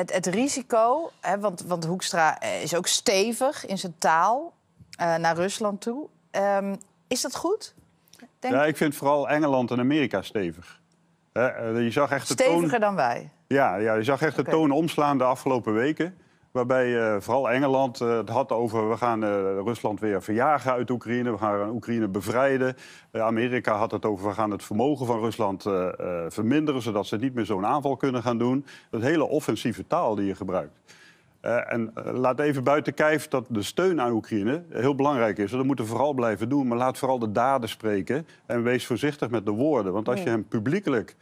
Het, het risico, hè, want, want Hoekstra eh, is ook stevig in zijn taal eh, naar Rusland toe. Ehm, is dat goed? ja, ik vind vooral Engeland en Amerika stevig. Eh, je zag echt de Steviger dan wij? Ja, ja, je zag echt de toon omslaan de afgelopen weken. Waarbij eh, vooral Engeland eh, het had over we gaan eh, Rusland weer verjagen uit Oekraïne, we gaan Oekraïne bevrijden. Amerika had het over we gaan het vermogen van Rusland verminderen, zodat ze niet meer zo'n aanval kunnen gaan doen. Dat hele offensieve taal die je gebruikt. en laat even buiten kijf dat de steun aan Oekraïne heel belangrijk is. Dat moeten we vooral blijven doen, maar laat vooral de daden spreken en wees voorzichtig met de woorden. Want als je hem publiekelijk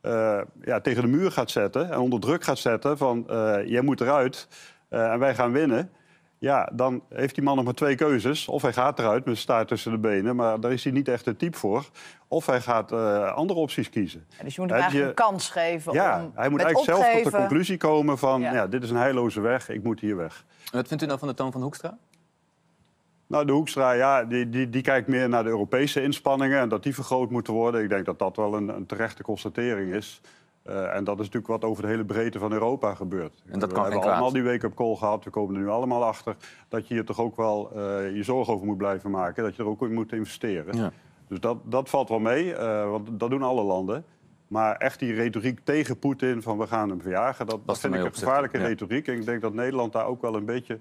eh, ja, tegen de muur gaat zetten en onder druk gaat zetten van eh, jij moet eruit eh, en wij gaan winnen. Ja, dan heeft die man nog maar twee keuzes. Of hij gaat eruit met staart tussen de benen, maar daar is hij niet echt het type voor. Of hij gaat andere opties kiezen. dus je moet hem eigenlijk een kans geven. Ja, om... hij moet eigenlijk zelf tot de conclusie komen van ja. dit is een heilloze weg, ik moet hier weg. En wat vindt u nou van de toon van Hoekstra? Nou, de Hoekstra, ja, die, die, die, kijkt meer naar de Europese inspanningen en dat die vergroot moeten worden. Ik denk dat dat wel een, een terechte constatering is. Eh, en dat is natuurlijk wat over de hele breedte van Europa gebeurt. En dat we hebben allemaal die wake-up call gehad. We komen er nu allemaal achter dat je hier toch ook wel eh, je zorg over moet blijven maken. Dat je er ook in moet investeren. Ja. Dus dat, dat valt wel mee, eh, want dat doen alle landen. Maar echt die retoriek tegen Poetin van we gaan hem verjagen... dat, vind ik een gevaarlijke retoriek. En ik denk dat Nederland daar ook wel een beetje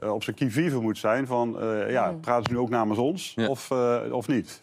eh, op zijn kievive moet zijn van... Eh, ja, mm. praten ze nu ook namens ons of, eh, of niet?